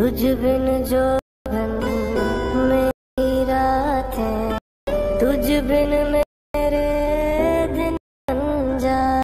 तुझ बिन जो मेरी रात है तुझ बिन मेरे दिन जाए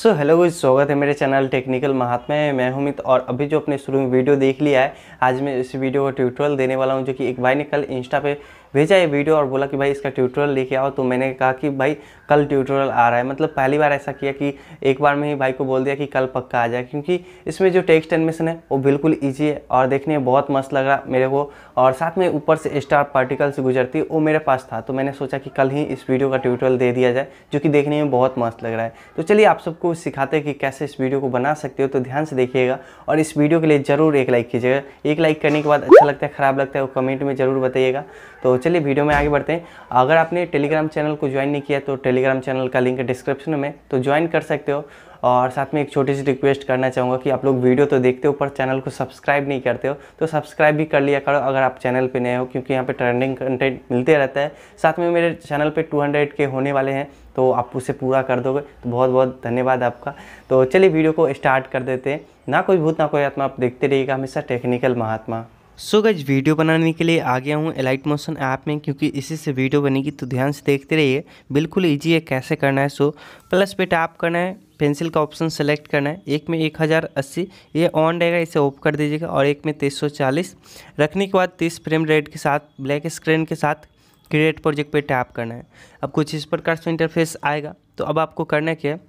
सो हेलो गुज स्वागत है मेरे चैनल टेक्निकल महात्मा में मैं हूं मित और अभी जो अपने शुरू में वीडियो देख लिया है आज मैं इस वीडियो का ट्यूटोरियल देने वाला हूं जो कि एक भाई ने कल इंस्टा पे भेजा ये वीडियो और बोला कि भाई इसका ट्यूटोरियल लेके आओ तो मैंने कहा कि भाई कल ट्यूटोरियल आ रहा है मतलब पहली बार ऐसा किया कि एक बार में ही भाई को बोल दिया कि कल पक्का आ जाए क्योंकि इसमें जो टेक्स्ट एनिमेशन है वो बिल्कुल ईजी है और देखने में बहुत मस्त लग रहा मेरे को और साथ में ऊपर से स्टार पार्टिकल से गुजरती वो मेरे पास था तो मैंने सोचा कि कल ही इस वीडियो का ट्यूटोरियल दे दिया जाए जो कि देखने में बहुत मस्त लग रहा है तो चलिए आप सबको सिखाते हैं कि कैसे इस वीडियो को बना सकते हो तो ध्यान से देखिएगा और इस वीडियो के लिए ज़रूर एक लाइक कीजिएगा एक लाइक करने के बाद अच्छा लगता है ख़राब लगता है वो कमेंट में ज़रूर बताइएगा तो चलिए वीडियो में आगे बढ़ते हैं अगर आपने टेलीग्राम चैनल को ज्वाइन नहीं किया तो टेलीग्राम चैनल का लिंक डिस्क्रिप्शन में तो ज्वाइन कर सकते हो और साथ में एक छोटी सी रिक्वेस्ट करना चाहूँगा कि आप लोग वीडियो तो देखते हो पर चैनल को सब्सक्राइब नहीं करते हो तो सब्सक्राइब भी कर लिया करो अगर आप चैनल पे नए हो क्योंकि यहाँ पे ट्रेंडिंग कंटेंट मिलते रहता है साथ में मेरे चैनल पे 200 के होने वाले हैं तो आप उसे पूरा कर दोगे तो बहुत बहुत धन्यवाद आपका तो चलिए वीडियो को स्टार्ट कर देते हैं ना कोई भूत ना कोई आत्मा आप देखते रहिएगा हमेशा टेक्निकल महात्मा सो गज वीडियो बनाने के लिए आ गया हूँ एलाइट मोशन ऐप में क्योंकि इसी से वीडियो बनेगी तो ध्यान से देखते रहिए बिल्कुल ईजी है कैसे करना है सो प्लस पे टैप करना है पेंसिल का ऑप्शन सेलेक्ट करना है एक में एक हज़ार अस्सी ये ऑन रहेगा इसे ऑफ कर दीजिएगा और एक में तेईस सौ चालीस रखने के बाद तीस फ्रेम रेट के साथ ब्लैक स्क्रीन के साथ क्रिएट प्रोजेक्ट पर टैप करना है अब कुछ इस प्रकार से इंटरफेस आएगा तो अब आपको करना क्या है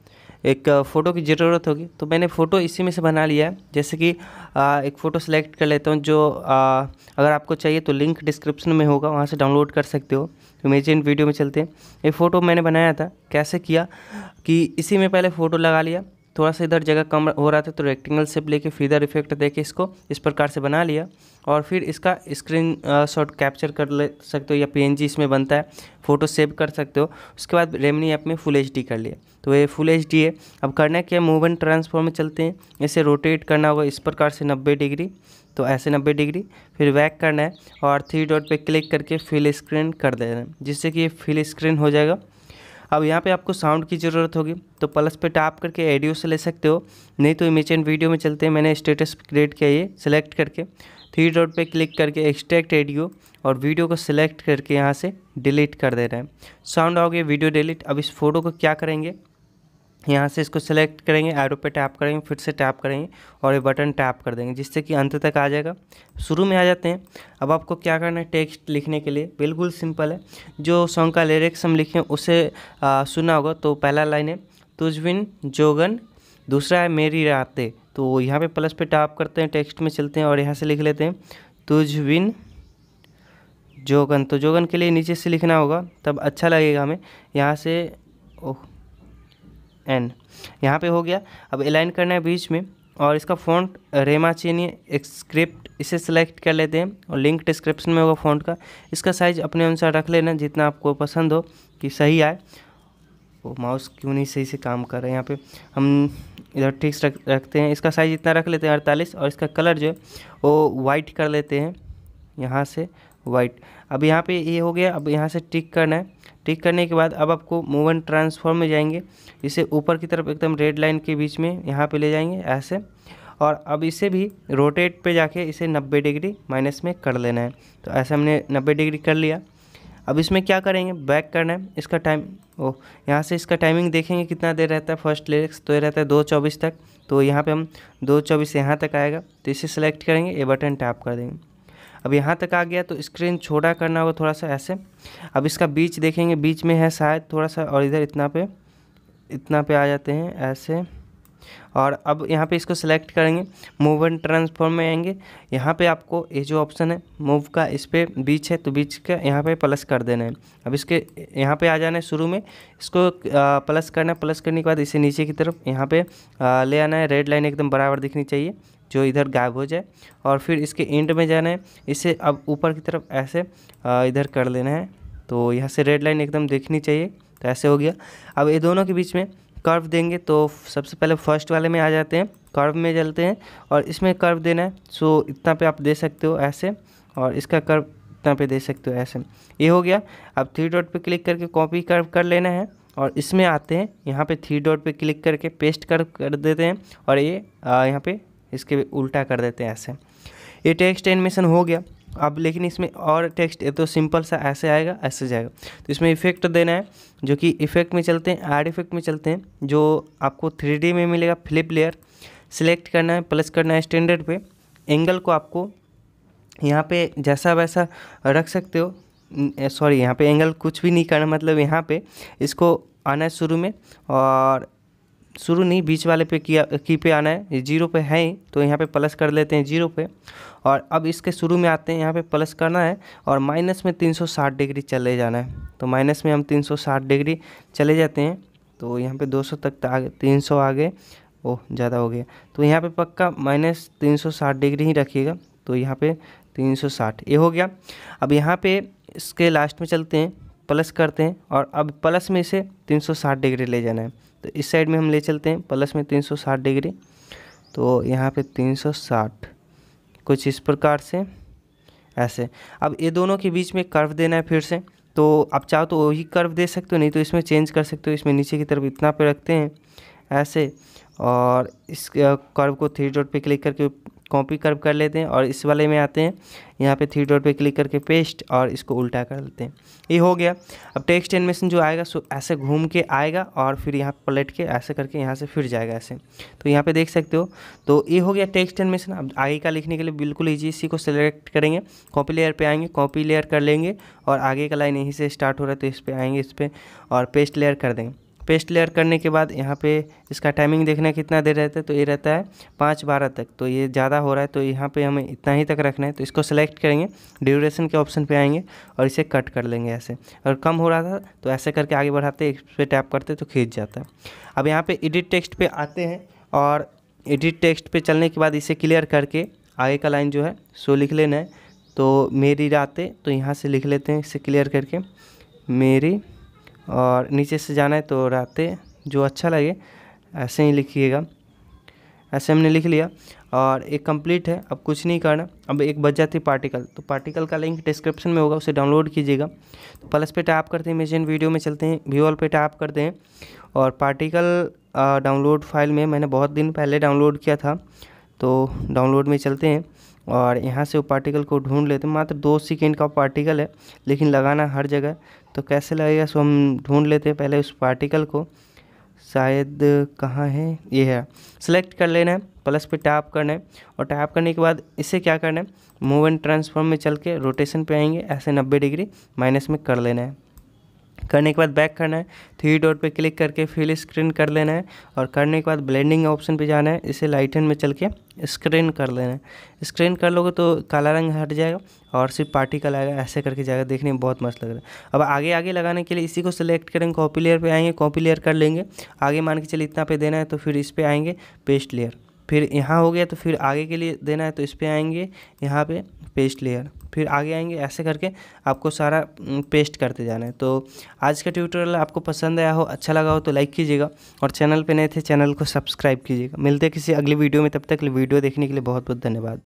एक फ़ोटो की ज़रूरत होगी तो मैंने फ़ोटो इसी में से बना लिया है जैसे कि आ, एक फ़ोटो सेलेक्ट कर लेता हूँ जो आ, अगर आपको चाहिए तो लिंक डिस्क्रिप्शन में होगा वहाँ से डाउनलोड कर सकते हो इमेजिन वीडियो में चलते हैं ये फ़ोटो मैंने बनाया था कैसे किया कि इसी में पहले फ़ोटो लगा लिया थोड़ा सा इधर जगह कम हो रहा था तो रेक्टेंगल शेप लेके फीदर इफेक्ट देके इसको इस प्रकार से बना लिया और फिर इसका स्क्रीन शॉट कैप्चर कर ले सकते हो या पी इसमें बनता है फ़ोटो सेव कर सकते हो उसके बाद रेमनी ऐप में फुल एच कर लिया तो ये फुल एच है अब करना है क्या एंड ट्रांसफॉर्म में चलते हैं इसे रोटेट करना होगा इस प्रकार से नब्बे डिग्री तो ऐसे नब्बे डिग्री फिर वैक करना है और थ्री डॉट पर क्लिक करके फिल स्क्रीन कर देना है जिससे कि ये फिल स्क्रीन हो जाएगा अब यहाँ पे आपको साउंड की ज़रूरत होगी तो प्लस पे टैप करके ऑडियो से ले सकते हो नहीं तो इमेज एंड वीडियो में चलते हैं मैंने स्टेटस क्रिएट किया ये सिलेक्ट करके थ्री डॉट पे क्लिक करके एक्सट्रैक्ट ऑडियो और वीडियो को सिलेक्ट करके यहाँ से डिलीट कर दे रहे हैं साउंड आ गया वीडियो डिलीट अब इस फोटो को क्या करेंगे यहाँ से इसको सेलेक्ट करेंगे एरो पे टैप करेंगे फिर से टैप करेंगे और ये बटन टैप कर देंगे जिससे कि अंत तक आ जाएगा शुरू में आ जाते हैं अब आपको क्या करना है टेक्स्ट लिखने के लिए बिल्कुल सिंपल है जो सॉन्ग का लिरिक्स हम लिखें उसे आ, सुना होगा तो पहला लाइन है तुझविन जोगन दूसरा है मेरी रातें तो यहाँ पर प्लस पर टैप करते हैं टेक्स्ट में चलते हैं और यहाँ से लिख लेते हैं तुझविन जोगन तो जोगन के लिए नीचे से लिखना होगा तब अच्छा लगेगा हमें यहाँ से ओह एन यहाँ पे हो गया अब अलाइन करना है बीच में और इसका फ़ॉन्ट चीनी एक्सक्रिप्ट इसे सेलेक्ट कर लेते हैं और लिंक डिस्क्रिप्शन में होगा फ़ॉन्ट का इसका साइज़ अपने अनुसार रख लेना जितना आपको पसंद हो कि सही आए वो माउस क्यों नहीं सही से काम कर रहे हैं यहाँ पे हम इधर ठीक रख रखते हैं इसका साइज़ इतना रख लेते हैं अड़तालीस और इसका कलर जो है वो वाइट कर लेते हैं यहाँ से वाइट अब यहाँ पे ये हो गया अब यहाँ से टिक करना है टिक करने के बाद अब आपको मूव एंड ट्रांसफॉर्म में जाएंगे इसे ऊपर की तरफ एकदम रेड लाइन के बीच में यहाँ पे ले जाएंगे ऐसे और अब इसे भी रोटेट पे जाके इसे 90 डिग्री माइनस में कर लेना है तो ऐसे हमने नब्बे डिग्री कर लिया अब इसमें क्या करेंगे बैक करना है इसका टाइम ओ यहाँ से इसका टाइमिंग देखेंगे कितना देर रहता है फर्स्ट लिरिक्स तो ये रहता है दो चौबीस तक तो यहाँ पे हम दो चौबीस यहाँ तक आएगा तो इसे सेलेक्ट करेंगे ये बटन टैप कर देंगे अब यहाँ तक आ गया तो स्क्रीन छोटा करना होगा थोड़ा सा ऐसे अब इसका बीच देखेंगे बीच में है शायद थोड़ा सा और इधर इतना पे इतना पे आ जाते हैं ऐसे और अब यहाँ पे इसको सेलेक्ट करेंगे मूव एंड ट्रांसफॉर्म में आएंगे यहाँ पे आपको ये जो ऑप्शन है मूव का इस पर बीच है तो बीच का यहाँ पे प्लस कर देना है अब इसके यहाँ पे आ जाना है शुरू में इसको प्लस करना है प्लस करने के बाद इसे नीचे की तरफ यहाँ पे ले आना है रेड लाइन एकदम बराबर दिखनी चाहिए जो इधर गायब हो जाए और फिर इसके एंड में जाना है इसे अब ऊपर की तरफ ऐसे इधर कर लेना है तो यहाँ से रेड लाइन एकदम देखनी चाहिए तो ऐसे हो गया अब ये दोनों के बीच में कर्व देंगे तो सबसे पहले फर्स्ट वाले में आ जाते हैं कर्व में जलते हैं और इसमें कर्व देना है सो इतना पे आप दे सकते हो ऐसे और इसका कर्व इतना पे दे सकते हो ऐसे ये हो गया अब थ्री डॉट पे क्लिक करके कॉपी कर्व कर लेना है और इसमें आते हैं यहाँ पे थ्री डॉट पे क्लिक करके पेस्ट कर कर देते हैं और ये यह यहाँ पे इसके उल्टा कर देते हैं ऐसे ये टेक्स्ट एनिमेशन हो गया अब लेकिन इसमें और टेक्स्ट तो सिंपल सा ऐसे आएगा ऐसे जाएगा तो इसमें इफेक्ट देना है जो कि इफेक्ट में चलते हैं एड इफेक्ट में चलते हैं जो आपको थ्री में मिलेगा फ्लिप लेयर सिलेक्ट करना है प्लस करना है स्टैंडर्ड पे एंगल को आपको यहाँ पे जैसा वैसा रख सकते हो सॉरी यहाँ पे एंगल कुछ भी नहीं करना मतलब यहाँ पे इसको आना है शुरू में और शुरू नहीं बीच वाले पे किया की पे आना है जीरो पे है ही तो यहाँ पे प्लस कर लेते हैं जीरो पे और अब इसके शुरू में आते हैं यहाँ पे प्लस करना है और माइनस में 360 डिग्री चले जाना है तो माइनस में हम 360 डिग्री चले जाते हैं तो यहाँ पे 200 तक तो आगे तीन आगे ओह ज़्यादा हो गया तो यहाँ पर पक्का माइनस तीन डिग्री ही रखिएगा तो यहाँ पर तीन ये हो गया अब यहाँ पे इसके लास्ट में चलते हैं प्लस करते हैं और अब प्लस में इसे 360 डिग्री ले जाना है तो इस साइड में हम ले चलते हैं प्लस में 360 डिग्री तो यहाँ पे 360 कुछ इस प्रकार से ऐसे अब ये दोनों के बीच में कर्व देना है फिर से तो आप चाहो तो वही कर्व दे सकते हो नहीं तो इसमें चेंज कर सकते हो इसमें नीचे की तरफ इतना पे रखते हैं ऐसे और इस कर्व को थ्री डॉट पे क्लिक करके कॉपी कर्व कर लेते हैं और इस वाले में आते हैं यहाँ पे थ्री डॉट पे क्लिक करके पेस्ट और इसको उल्टा कर लेते हैं ये हो गया अब टेक्स्ट एनिमेशन जो आएगा सो ऐसे घूम के आएगा और फिर यहाँ पलट के ऐसे करके यहाँ से फिर जाएगा ऐसे तो यहाँ पे देख सकते हो तो ये हो गया टेक्स्ट एनिमेशन अब आगे का लिखने के लिए बिल्कुल ईजी इसी को सेलेक्ट करेंगे कॉपी लेयर पर आएंगे कॉपी लेयर कर लेंगे और आगे का लाइन यहीं से स्टार्ट हो रहा है तो इस पर आएंगे इस पर और पेस्ट लेयर कर देंगे पेस्ट लेयर करने के बाद यहाँ पे इसका टाइमिंग देखना कितना देर रहता है तो ये रहता है पाँच बारह तक तो ये ज़्यादा हो रहा है तो यहाँ पे हमें इतना ही तक रखना है तो इसको सेलेक्ट करेंगे ड्यूरेशन के ऑप्शन पे आएंगे और इसे कट कर लेंगे ऐसे और कम हो रहा था तो ऐसे करके आगे बढ़ाते इस पर टैप करते तो खींच जाता है अब यहाँ पर एडिट टेक्स्ट पर आते हैं और एडिट टेक्स्ट पर चलने के बाद इसे क्लियर करके आगे का लाइन जो है सो लिख लेना है तो मेरी रातें तो यहाँ से लिख लेते हैं इसे क्लियर करके मेरी और नीचे से जाना है तो रातें जो अच्छा लगे ऐसे ही लिखिएगा ऐसे हमने लिख लिया और एक कंप्लीट है अब कुछ नहीं करना अब एक बच जाती पार्टिकल तो पार्टिकल का लिंक डिस्क्रिप्शन में होगा उसे डाउनलोड कीजिएगा तो प्लस पे टैप करते हैं मेजन वीडियो में चलते हैं व्यू ऑल पे टैप करते हैं और पार्टिकल डाउनलोड फाइल में मैंने बहुत दिन पहले डाउनलोड किया था तो डाउनलोड में चलते हैं और यहाँ से वो पार्टिकल को ढूंढ लेते हैं मात्र दो सेकेंड का पार्टिकल है लेकिन लगाना हर जगह तो कैसे लगेगा सो हम ढूंढ लेते हैं पहले उस पार्टिकल को शायद कहाँ है ये है सेलेक्ट कर लेना है प्लस पे टैप करना है और टैप करने के बाद इसे क्या करना है मूव एंड ट्रांसफॉर्म में चल के रोटेशन पे आएंगे ऐसे 90 डिग्री माइनस में कर लेना है करने के बाद बैक करना है थ्री डॉट पे क्लिक करके फिल स्क्रीन कर लेना है और करने के बाद ब्लेंडिंग ऑप्शन पे जाना है इसे हैंड में चल के स्क्रीन कर लेना है स्क्रीन कर लोगे तो काला रंग हट जाएगा और सिर्फ पार्टी का आएगा ऐसे करके जाएगा देखने में बहुत मस्त लग रहा है अब आगे आगे लगाने के लिए इसी को सिलेक्ट करेंगे कॉपी लेयर पर आएंगे कॉपी लेयर कर लेंगे आगे मान के चलिए इतना पे देना है तो फिर इस पर आएंगे पेस्ट लेयर फिर यहाँ हो गया तो फिर आगे के लिए देना है तो इस पर आएंगे यहाँ पे पेस्ट लेयर फिर आगे आएंगे ऐसे करके आपको सारा पेस्ट करते जाना है तो आज का ट्यूटोरियल आपको पसंद आया हो अच्छा लगा हो तो लाइक कीजिएगा और चैनल पे नए थे चैनल को सब्सक्राइब कीजिएगा मिलते हैं किसी अगली वीडियो में तब तक वीडियो देखने के लिए बहुत बहुत धन्यवाद